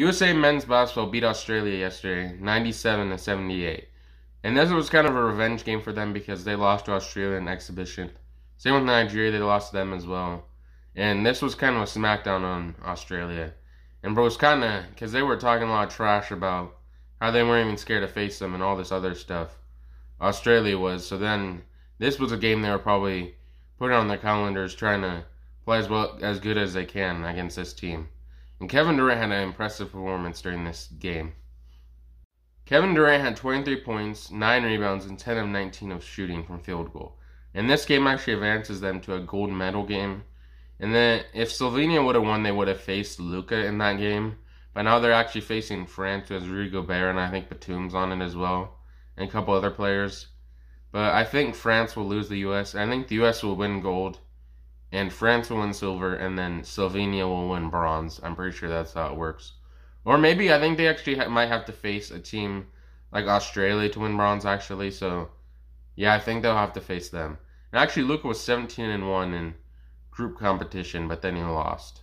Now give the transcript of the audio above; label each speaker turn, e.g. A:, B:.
A: USA men's basketball beat Australia yesterday, 97 to 78. And this was kind of a revenge game for them because they lost to Australia in exhibition. Same with Nigeria, they lost to them as well. And this was kind of a smackdown on Australia. And bro, was kind of because they were talking a lot of trash about how they weren't even scared to face them and all this other stuff. Australia was. So then this was a game they were probably putting on their calendars, trying to play as well as good as they can against this team. And Kevin Durant had an impressive performance during this game. Kevin Durant had 23 points, 9 rebounds, and 10 of 19 of shooting from field goal. And this game actually advances them to a gold medal game. And then if Slovenia would have won, they would have faced Luca in that game. But now they're actually facing France, as Rigo Rudy Gobert, and I think Batum's on it as well, and a couple other players. But I think France will lose the U.S. I think the U.S. will win gold and France will win silver, and then Slovenia will win bronze. I'm pretty sure that's how it works. Or maybe I think they actually ha- might have to face a team like Australia to win bronze, actually. So, yeah, I think they'll have to face them. And actually, Luca was 17 and one in group competition, but then he lost.